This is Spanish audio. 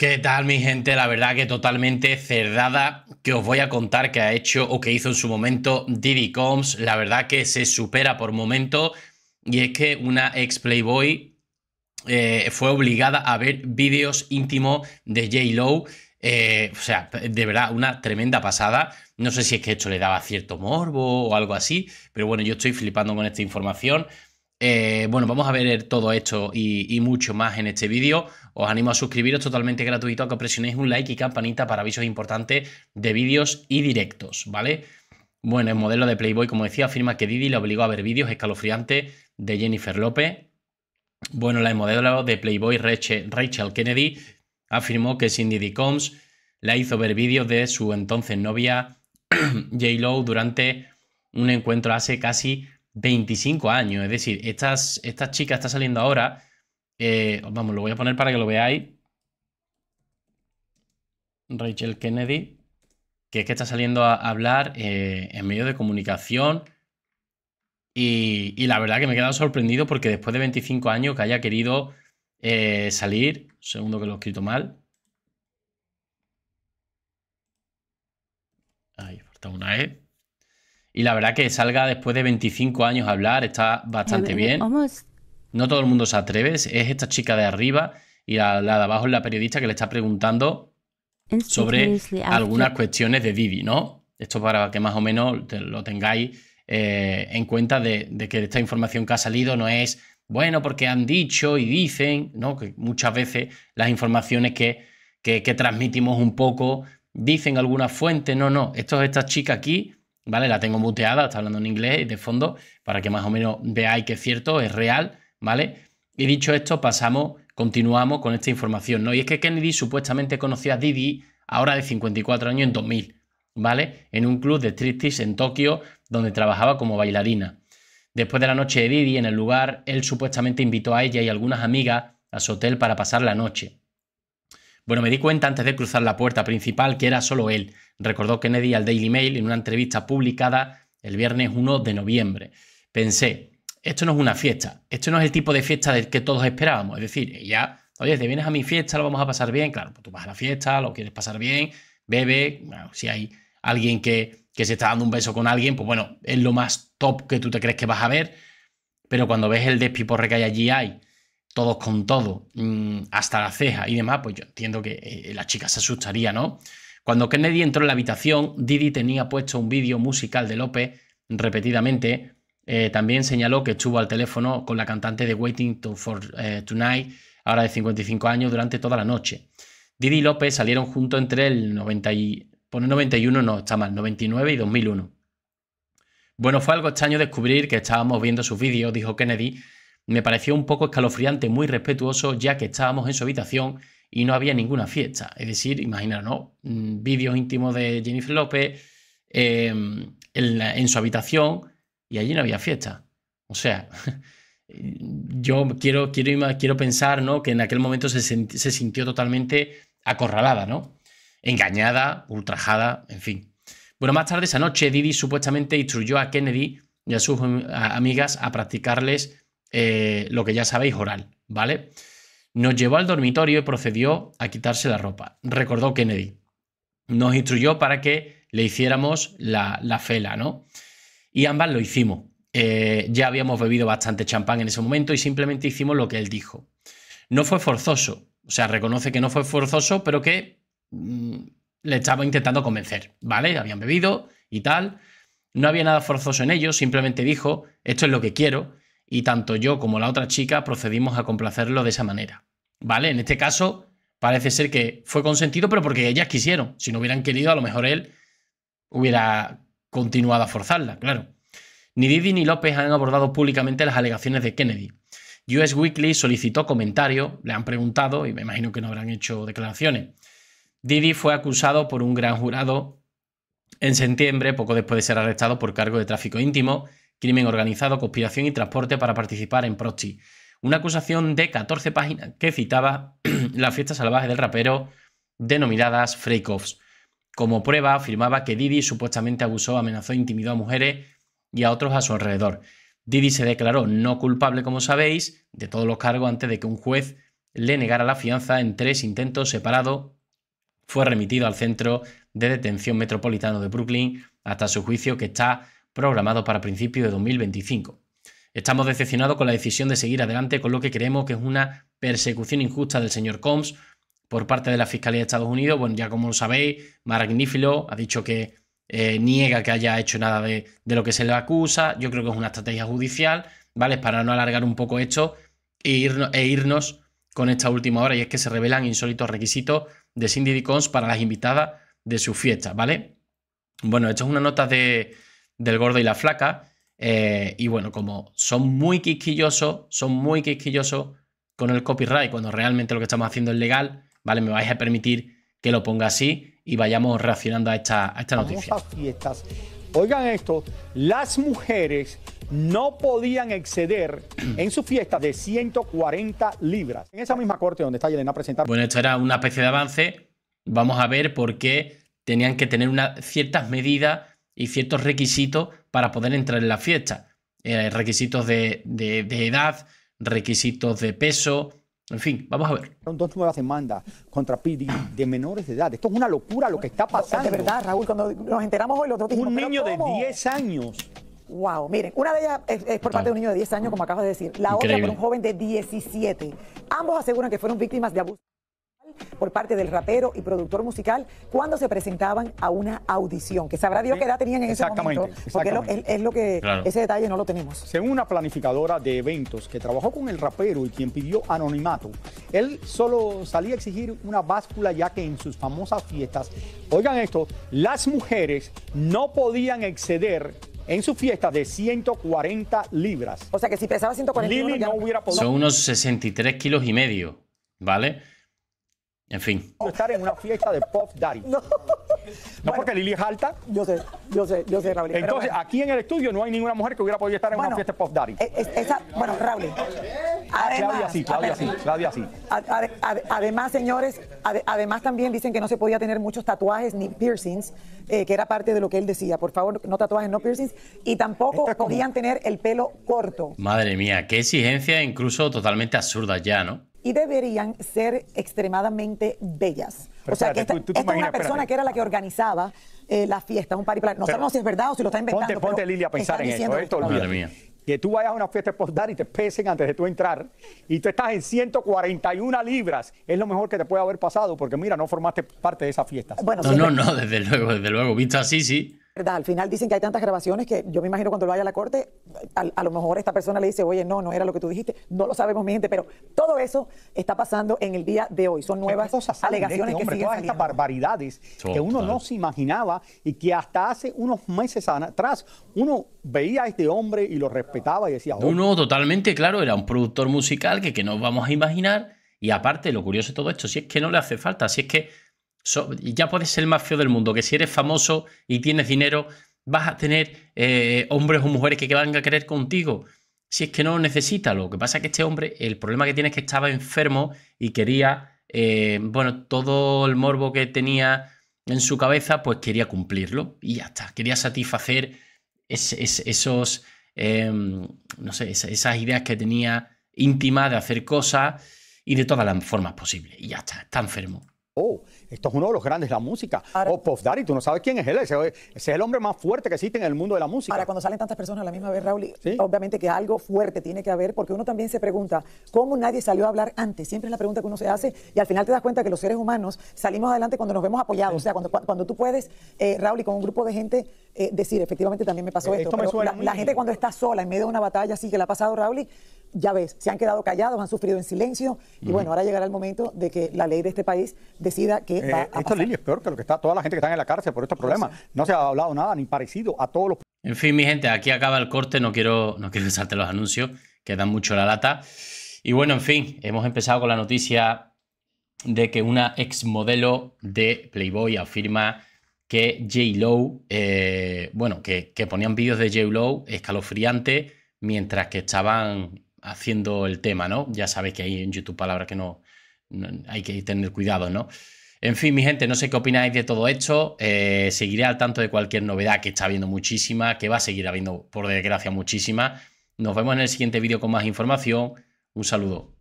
¿Qué tal mi gente? La verdad que totalmente cerrada que os voy a contar que ha hecho o que hizo en su momento Diddy Combs. La verdad que se supera por momento y es que una ex Playboy eh, fue obligada a ver vídeos íntimos de J. Lowe. Eh, o sea, de verdad, una tremenda pasada. No sé si es que esto le daba cierto morbo o algo así, pero bueno, yo estoy flipando con esta información. Eh, bueno, vamos a ver todo esto y, mucho más en este vídeo. Os animo a suscribiros totalmente gratuito, a que presionéis un like y campanita para avisos importantes de vídeos y directos, ¿vale? Bueno, el modelo de Playboy, como decía, afirma que Didi le obligó a ver vídeos escalofriantes de Jennifer López. Bueno, la modelo de Playboy Rachel Kennedy afirmó que Cindy D. Combs la hizo ver vídeos de su entonces novia J. Lo durante un encuentro hace casi 25 años. Es decir, estas, esta chica está saliendo ahora. Eh, vamos, lo voy a poner para que lo veáis. Rachel Kennedy, que es que está saliendo a hablar eh, en medio de comunicación. Y, la verdad que me he quedado sorprendido porque después de 25 años que haya querido eh, salir, segundo que lo he escrito mal. Ahí falta una E. Y la verdad que salga después de 25 años a hablar está bastante bien. No todo el mundo se atreve. Es esta chica de arriba y la, de abajo es la periodista que le está preguntando sobre algunas cuestiones de Vivi, ¿no? Esto para que más o menos lo tengáis eh, en cuenta de, que esta información que ha salido no es, bueno, porque han dicho y dicen, ¿no? Que muchas veces las informaciones que, que, que transmitimos un poco dicen alguna fuente, no, no, esto es esta chica aquí ¿vale? La tengo muteada, está hablando en inglés de fondo, para que más o menos veáis que es cierto, es real, ¿vale? Y dicho esto, pasamos, continuamos con esta información, ¿no? Y es que Kennedy supuestamente conoció a Didi, ahora de 54 años, en 2000, ¿vale? En un club de striptease en Tokio, donde trabajaba como bailarina. Después de la noche de Didi en el lugar, él supuestamente invitó a ella y algunas amigas a su hotel para pasar la noche. Bueno, me di cuenta antes de cruzar la puerta principal que era solo él, recordó Kennedy al Daily Mail en una entrevista publicada el viernes 1 de noviembre. Pensé, esto no es una fiesta, esto no es el tipo de fiesta del que todos esperábamos, es decir, ya, oye, te vienes a mi fiesta, lo vamos a pasar bien, claro, pues tú vas a la fiesta, lo quieres pasar bien, bebe, si hay alguien que, que se está dando un beso con alguien, pues bueno, es lo más top que tú te crees que vas a ver, pero cuando ves el despiporre que hay allí, hay todos con todo, mm, hasta la ceja y demás, pues yo entiendo que eh, la chica se asustaría, ¿no? Cuando Kennedy entró en la habitación, Didi tenía puesto un vídeo musical de López repetidamente. Eh, también señaló que estuvo al teléfono con la cantante de Waiting to for eh, Tonight, ahora de 55 años, durante toda la noche. Didi y López salieron juntos entre el 90 y... 91, pues, no, está mal, 99 y 2001. Bueno, fue algo extraño descubrir que estábamos viendo sus vídeos, dijo Kennedy, me pareció un poco escalofriante, muy respetuoso, ya que estábamos en su habitación y no había ninguna fiesta. Es decir, imaginaros, ¿no? Mm, vídeos íntimos de Jennifer López em, en, su habitación y allí no había fiesta. O sea, yo quiero, quiero, quiero pensar ¿no? que en aquel momento se, se sintió totalmente acorralada, ¿no? Engañada, ultrajada, en fin. Bueno, más tarde esa noche, Didi supuestamente instruyó a Kennedy y a sus amigas a practicarles eh, lo que ya sabéis oral, ¿vale? Nos llevó al dormitorio y procedió a quitarse la ropa, recordó Kennedy. Nos instruyó para que le hiciéramos la, fela, ¿no? Y ambas lo hicimos. Eh, ya habíamos bebido bastante champán en ese momento y simplemente hicimos lo que él dijo. No fue forzoso, o sea, reconoce que no fue forzoso, pero que mm, le estaba intentando convencer, ¿vale? Habían bebido y tal. No había nada forzoso en ello, simplemente dijo, esto es lo que quiero, y tanto yo como la otra chica procedimos a complacerlo de esa manera. ¿Vale? En este caso, parece ser que fue consentido, pero porque ellas quisieron. Si no hubieran querido, a lo mejor él hubiera continuado a forzarla, claro. Ni Didi ni López han abordado públicamente las alegaciones de Kennedy. US Weekly solicitó comentarios, le han preguntado y me imagino que no habrán hecho declaraciones. Didi fue acusado por un gran jurado en septiembre, poco después de ser arrestado por cargo de tráfico íntimo, crimen organizado, conspiración y transporte para participar en Prosti. Una acusación de 14 páginas que citaba la fiesta salvaje del rapero denominadas Freakoffs. Como prueba, afirmaba que Didi supuestamente abusó, amenazó e intimidó a mujeres y a otros a su alrededor. Didi se declaró no culpable, como sabéis, de todos los cargos antes de que un juez le negara la fianza en tres intentos separados. Fue remitido al centro de detención metropolitano de Brooklyn hasta su juicio que está programado para principios de 2025. Estamos decepcionados con la decisión de seguir adelante con lo que creemos que es una persecución injusta del señor Combs por parte de la Fiscalía de Estados Unidos. Bueno, ya como lo sabéis, Magnífilo ha dicho que eh, niega que haya hecho nada de, lo que se le acusa. Yo creo que es una estrategia judicial, ¿vale? Para no alargar un poco esto e, e, irnos, con esta última hora. Y es que se revelan insólitos requisitos de Cindy Combs para las invitadas de su fiesta, ¿vale? Bueno, esto es una nota de, del gordo y la flaca. Eh, y bueno, como son muy quisquillosos, son muy quisquillosos con el copyright, cuando realmente lo que estamos haciendo es legal, ¿vale? Me vais a permitir que lo ponga así y vayamos reaccionando a esta, noticia. fiestas. Oigan esto, las mujeres no podían exceder en su fiesta de 140 libras. En esa misma corte donde está Yelena presentar. Bueno, esto era una especie de avance. Vamos a ver por qué tenían que tener ciertas medidas y ciertos requisitos para poder entrar en la fiesta. Eh, requisitos de, de, edad, requisitos de peso, en fin, vamos a ver. Son dos nuevas demandas contra PD de menores de edad. Esto es una locura lo que está pasando. De verdad, Raúl, cuando nos enteramos hoy los dos dijimos, Un niño de 10 años. Wow, miren, una de ellas es, por parte de un niño de 10 años, como acabas de decir, la otra por un joven de 17. Ambos aseguran que fueron víctimas de abuso por parte del rapero y productor musical cuando se presentaban a una audición, que sabrá Dios qué edad tenían en ese momento, porque Es, lo que ese detalle no lo tenemos. Según una planificadora de eventos que trabajó con el rapero y quien pidió anonimato, él solo salía a exigir una báscula ya que en sus famosas fiestas, oigan esto, las mujeres no podían exceder en su fiesta de 140 libras. O sea que si pesaba 140 libras... no hubiera podido... Son unos 63 kilos y medio, ¿vale? En fin. Estar en una fiesta de pop Daddy. No. porque Lili es alta. Yo sé, yo sé, yo sé, Raúl. Entonces, aquí en el estudio no hay ninguna mujer que hubiera podido estar en una fiesta de pop Daddy. Eh, esa, bueno, Raúl. Además, Claudia sí, Claudia sí, además, señores, además también dicen que no se podía tener muchos tatuajes ni piercings, eh, que era parte de lo que él decía. Por favor, no tatuajes, no piercings. Y tampoco podían tener el pelo corto. Madre mía, qué exigencia incluso totalmente absurda ya, ¿no? y deberían ser extremadamente bellas. o sea, tú, es una persona que era la que organizaba eh, la fiesta, un party plan. No sabemos si es verdad o si lo está inventando. Ponte, ponte Lilia, a pensar en esto. esto Que tú vayas a una fiesta postdar y te pesen antes de tú entrar y tú estás en 141 libras. Es lo mejor que te puede haber pasado porque, mira, no formaste parte de esa fiesta. Bueno, no, no, no, desde luego, desde luego. Visto así, sí. Al final dicen que hay tantas grabaciones que yo me imagino cuando lo vaya a la corte, a, lo mejor esta persona le dice, oye, no, no era lo que tú dijiste, no lo sabemos, mi gente, pero todo eso está pasando en el día de hoy. Son nuevas cosas este alegaciones que todas estas barbaridades que uno no se imaginaba y que hasta hace unos meses atrás uno veía a este hombre y lo respetaba y decía... uno oh". totalmente, claro, era un productor musical que, que no vamos a imaginar y aparte lo curioso de todo esto, si es que no le hace falta, si es que ya puedes ser el más feo del mundo, que si eres famoso y tienes dinero, vas a tener eh, hombres o mujeres que van a querer contigo. Si es que no lo necesitas, lo que pasa es que este hombre, el problema que tiene es que estaba enfermo y quería, eh, bueno, todo el morbo que tenía en su cabeza, pues quería cumplirlo y ya está, quería satisfacer esos, em, no sé, esas ideas que tenía íntimas de hacer cosas y de todas las formas posibles. Y ya está, está enfermo oh, esto es uno de los grandes la música. ...o oh, tú no sabes quién es él. Ese, es el hombre más fuerte que existe en el mundo de la música. Ahora, cuando salen tantas personas a la misma vez, Raúl, obviamente que algo fuerte tiene que haber, porque uno también se pregunta, ¿cómo nadie salió a hablar antes? Siempre es la pregunta que uno se hace y al final te das cuenta que los seres humanos salimos adelante cuando nos vemos apoyados. O sea, cuando, tú puedes, eh, Raúl, con un grupo de gente eh, decir, efectivamente también me pasó eh, esto. la, gente cuando está sola en medio de una batalla así que la ha pasado, Raúl, ya ves, se han quedado callados, han sufrido en silencio. Y bueno, ahora llegará el momento de que la ley de este país decida que eh, va Esto, peor que lo que está toda la gente que está en la cárcel por estos pues problemas. No se ha hablado nada ni parecido a todos los... En fin, mi gente, aquí acaba el corte. No quiero, no quiero saltar los anuncios, que dan mucho la lata. Y bueno, en fin, hemos empezado con la noticia de que una ex modelo de Playboy afirma que J. Lowe, eh, bueno, que, que, ponían vídeos de J. Lowe escalofriante mientras que estaban haciendo el tema, ¿no? Ya sabéis que hay en YouTube palabras que no, hay que tener cuidado, ¿no? En fin, mi gente, no sé qué opináis de todo esto. Eh, seguiré al tanto de cualquier novedad que está habiendo muchísima, que va a seguir habiendo, por desgracia, muchísima. Nos vemos en el siguiente vídeo con más información. Un saludo.